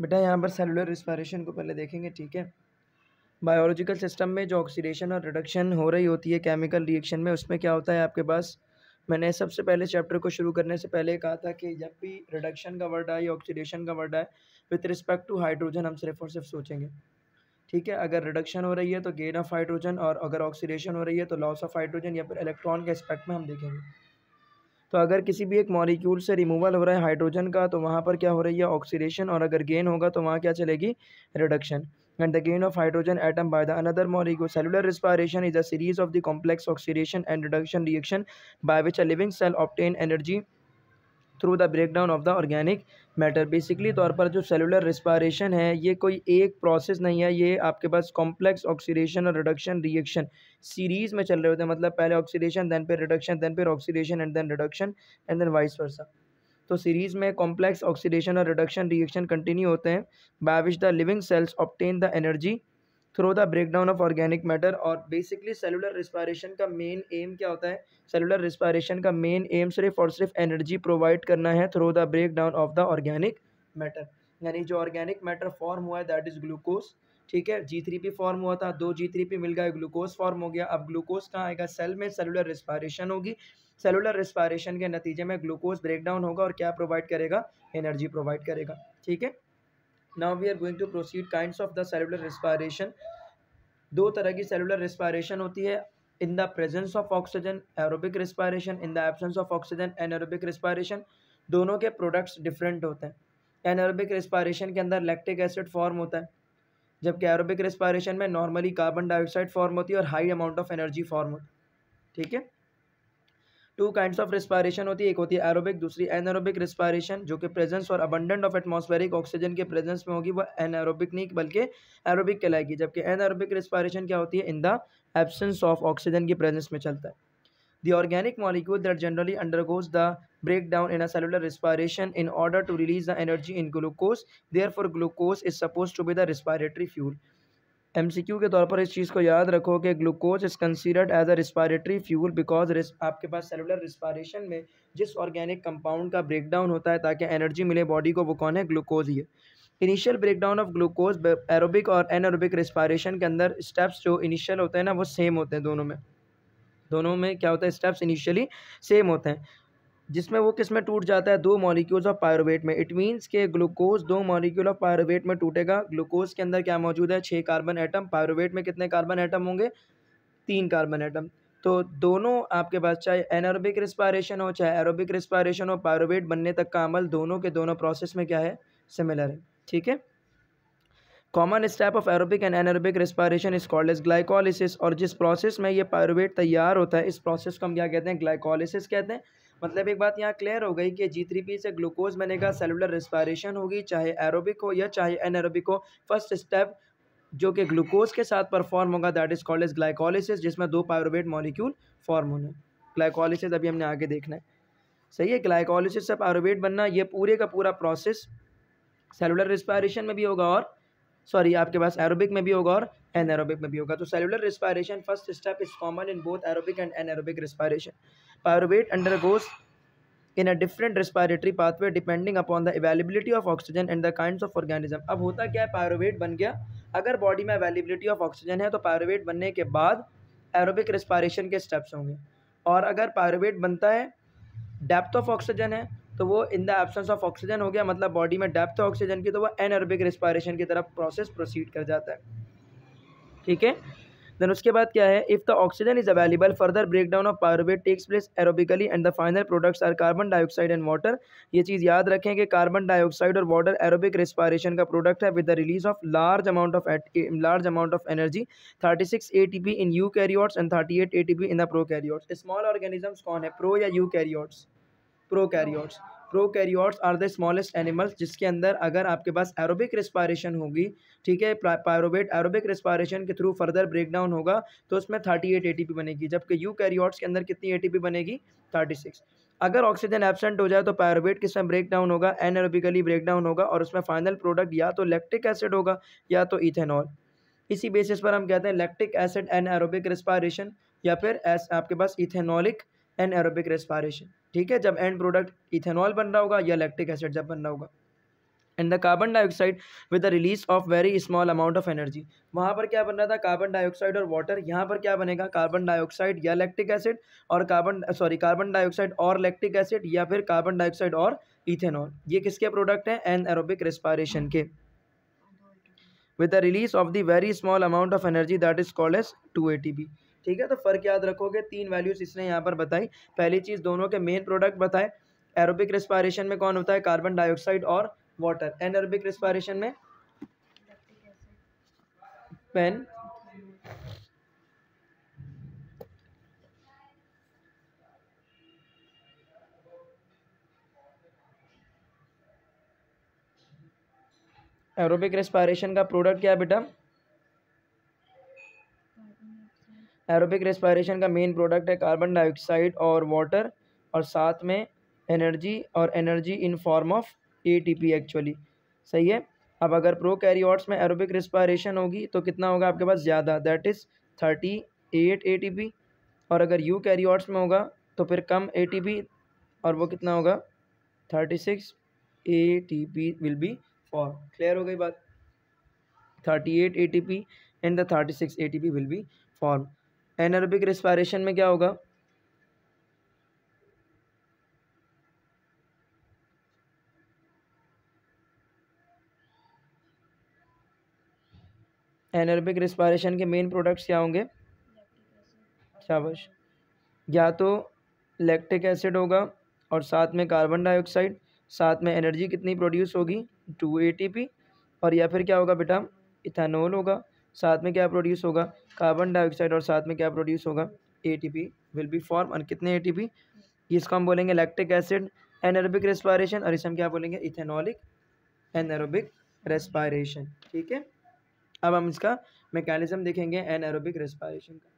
बेटा यहाँ पर सेलुलर रिस्पायरेशन को पहले देखेंगे ठीक है बायोलॉजिकल सिस्टम में जो ऑक्सीडेशन और रिडक्शन हो रही होती है केमिकल रिएक्शन में उसमें क्या होता है आपके पास मैंने सबसे पहले चैप्टर को शुरू करने से पहले कहा था कि जब भी रिडक्शन का वर्ड आए ऑक्सीडेशन का वर्ड आए विथ रिस्पेक्ट टू हाइड्रोजन हम सिर्फ और सिर्फ सोचेंगे ठीक है अगर रिडक्शन हो रही है तो गेन ऑफ हाइड्रोजन और अगर ऑक्सीडेशन हो रही है तो लॉस ऑफ हाइड्रोजन या फिर इलेक्ट्रॉन के एस्पेक्ट में हम देखेंगे तो अगर किसी भी एक मॉलिक्यूल से रिमूवल हो रहा है हाइड्रोजन का तो वहाँ पर क्या हो रही है ऑक्सीडेशन और अगर गेन होगा तो वहाँ क्या चलेगी reduction and the gain of hydrogen atom by the another molecule cellular respiration is a series of the complex oxidation and reduction reaction by which a living cell obtain energy through the break down of the organic matter basically तौर पर जो cellular respiration है ये कोई एक process नहीं है ये आपके पास कॉम्प्लेक्स ऑक्सीडेशन और रिडक्शन रिएक्शन सीरीज में चल रहे होते हैं मतलब पहले ऑक्सीडेशन देन फिर रिडक्शन देन पे oxidation and then reduction and then vice versa तो सीरीज में कॉम्प्लेक्स ऑक्सीडेशन और रिडक्शन रिएक्शन कंटिन्यू होते हैं by which the living cells obtain the energy through the break down of organic matter और basically cellular respiration का main aim क्या होता है सेलुलर रिस्पायरेशन का मेन एम सिर्फ और सिर्फ एनर्जी प्रोवाइड करना है through the break down of the organic matter यानी जो ऑर्गेनिक मैटर फॉर्म हुआ है दैट इज़ ग्लूकोज ठीक है जी थ्री पी फॉर्म हुआ था दो जी थ्री पी मिल गया ग्लूकोज फॉर्म हो गया अब ग्लूकोज कहाँ आएगा सेल में सेलुलर रिस्पायरेशन होगी सेलुलर रिस्पायरेशन के नतीजे में ग्लूकोज ब्रेकडाउन होगा और क्या प्रोवाइड करेगा एनर्जी प्रोवाइड करेगा ठीक है now we are going to proceed kind of the cellular respiration दो तरह की सेलुलर रिस्पायरेशन होती है in the presence of oxygen aerobic respiration in the absence of oxygen anaerobic respiration दोनों के प्रोडक्ट्स डिफरेंट होते हैं एनएरोबिक रिस्पायरेशन के अंदर लैक्टिक एसिड फॉर्म होता है जबकि एरोबिक रिस्पायरेशन में नॉर्मली कार्बन डाइऑक्साइड फॉर्म होती है और high amount of energy form होती है ठीक है टू काइंड्स ऑफ रिस्पायरेशन होती है एक होती है एरोबिक दूसरी एनएरोबिक रिस्पायरेशन जो कि प्रेजेंस और अबंडेंट ऑफ एटमॉस्फेरिक ऑक्सीजन के प्रेजेंस में होगी वो एनएरोबिक नहीं बल्कि एरोबिक कहलाएगी जबकि एनएरोबिक रिस्पायरेशन क्या होती है in the absence of oxygen की प्रेजेंस में चलता है the organic molecule that generally undergoes the break down in a cellular respiration in order to release the energy in glucose there glucose is suppose to be the respiratory fuel M C Q के तौर पर इस चीज़ को याद रखो कि glucose is considered as a respiratory fuel because आपके पास सेलुलर रिस्पायरेशन में जिस ऑर्गेनिक कंपाउंड का ब्रेकडाउन होता है ताकि एनर्जी मिले बॉडी को वो कौन है ग्लूकोज ही है initial breakdown of glucose aerobic और एनरोबिक रिस्पायरेशन के अंदर स्टेप्स जो इनिशियल होते हैं ना वो सेम होते हैं दोनों में दोनों में क्या होता है स्टेप्स इनिशियली सेम होते हैं जिसमें वो किस में टूट जाता है दो मॉलिक्यूल्स ऑफ पायरोवेट में इट मीन्स के ग्लूकोज दो मॉलिक्यूल ऑफ पायरोवेट में टूटेगा ग्लूकोज के अंदर क्या मौजूद है छः कार्बन एटम पायरोवेट में कितने कार्बन एटम होंगे तीन कार्बन एटम तो दोनों आपके पास चाहे एनरोबिक रिस्पायरेशन हो चाहे एरोबिक रिस्पायरेशन हो पायरोवेट बनने तक का अमल दोनों के दोनों प्रोसेस में क्या है सिमिलर है ठीक है common step of aerobic and anaerobic respiration is called is glycolysis और जिस प्रोसेस में ये पायरोवेट तैयार होता है इस प्रोसेस को हम क्या कहते हैं ग्लाइकोलिसिस कहते हैं मतलब एक बात यहाँ क्लियर हो गई कि जी थ्री पी से ग्लूकोज बनेगा सेलुलर रिस्पायरेशन होगी चाहे एरोबिक हो या चाहे एनएरोबिक हो फर्स्ट स्टेप जो कि ग्लूकोज के साथ परफॉर्म होगा that is called as glycolysis जिसमें दो पायरोबेट मॉलिक्यूल फॉर्म होने ग्लाइकोलिसिस अभी हमने आगे देखना है सही है ग्लाइकोलिसिस से पायरोबेट बनना ये पूरे का पूरा प्रोसेस सेलुलर रिस्पायरेशन में भी होगा और सॉरी आपके पास एरोबिक में भी होगा और एनारोबिक में भी होगा तो cellular respiration first step is common in both aerobic and anaerobic respiration pyruvate undergoes in a different respiratory pathway depending upon the availability of oxygen and the kind of organism अब होता क्या है pyruvate बन गया अगर body में availability of oxygen है तो पायरोवेट बनने के बाद एरोबिक रिस्पायरेशन के स्टेप्स होंगे और अगर पायरोबेट बनता है डेप्थ ऑफ ऑक्सीजन है तो वो in the absence of oxygen हो गया मतलब बॉडी में डेप्थ ऑक्सीजन की तो वो एनअरबिक रिस्पायरेशन की तरफ प्रोसेस प्रोसीड कर जाता है ठीक है देन उसके बाद क्या है if the oxygen is available further break down of pyruvate takes place aerobically and the final products are carbon dioxide and water ये चीज़ याद रखें कि कार्बन डाइऑक्साइड और वाटर एरोबिक रेस्पायरेशन का प्रोडक्ट है with the release of large amount of large amount of energy thirty six A T P in eukaryotes and thirty eight A T P in the prokaryotes small organisms कौन है pro या eukaryotes prokaryotes prokaryotes are the smallest animals जिसके अंदर अगर आपके पास aerobic respiration होगी ठीक है पायरोबेट एरोबिक रिस्पायरेशन के थ्रू फर्दर ब्रेक डाउन होगा तो उसमें thirty eight A T P बनेगी जबकि यू कैरियोट्स के अंदर कितनी ए टी पी बनेगी थर्टी सिक्स अगर ऑक्सीजन एबसेंट हो जाए तो पायरोबेट किसमें ब्रेक डाउन होगा एरोबिकली ब्रेक डाउन होगा और उसमें फाइनल प्रोडक्ट या तो लैक्टिक एसिड होगा या तो इथेनॉल इसी बेसिस पर हम कहते हैं lactic acid anaerobic respiration या फिर एस आपके पास इथेनॉलिक एन एरोबिक रेस्पारेशन ठीक है जब एंड प्रोडक्ट इथेनॉल बन रहा होगा या इलेक्ट्रिक एसिड जब बन रहा होगा and the carbon dioxide with the release of very small amount of energy वहाँ पर क्या बन रहा था कार्बन डाइऑक्साइड और वाटर यहाँ पर क्या बनेगा कार्बन डाइऑक्साइड या लैक्टिक एसिड और कार्बन सॉरी कार्बन डाइऑक्साइड और लैक्टिक एसिड या फिर कार्बन डाइऑक्साइड और इथेनॉल ये किसके प्रोडक्ट हैं एन एरोबिक रेस्पायरेशन के with the release of the very small amount of energy that is called as two A T P ठीक है तो फ़र्क याद रखोगे तीन वैल्यूज़ इसने यहाँ पर बताई पहली चीज़ दोनों के मेन प्रोडक्ट बताए एरोबिक रेस्पायरेशन में कौन होता है कार्बन डाइऑक्साइड और वाटर एनअरबिक रेस्पायरेशन में पेन एरोबिक रेस्पायरेशन का प्रोडक्ट क्या है बेटा एरोबिक रेस्पायरेशन का मेन प्रोडक्ट है कार्बन डाइऑक्साइड और वाटर और साथ में एनर्जी और energy in form of ATP actually सही है अब अगर प्रो कैरियोट्स में एरोबिक रेस्पायरेशन होगी तो कितना होगा आपके पास ज़्यादा that is thirty eight A T P और अगर यू कैरियोट्स में होगा तो फिर कम ए टी पी और वो कितना होगा thirty six A T P will be for clear हो गई बात thirty eight A T P and the thirty six A T P will be form anaerobic respiration में क्या होगा एनर्बिक रिस्पायरेशन के मेन प्रोडक्ट्स क्या होंगे शाबाश या तो लैक्टिक एसिड होगा और साथ में कार्बन डाइऑक्साइड साथ में एनर्जी कितनी प्रोड्यूस होगी टू ए और या फिर क्या होगा बेटा इथेनॉल होगा साथ में क्या प्रोड्यूस होगा कार्बन डाइऑक्साइड और साथ में क्या प्रोड्यूस होगा A T P will be form और कितने ए टी पी इसको हम बोलेंगे लैक्टिक एसिड एनरोबिक रेस्पायरेशन और इसे हम क्या बोलेंगे इथेनॉलिक एनरोबिक रेस्पायरेशन ठीक है अब हम इसका मैकेनिज्म देखेंगे एनरोबिक रेस्पायरेशन का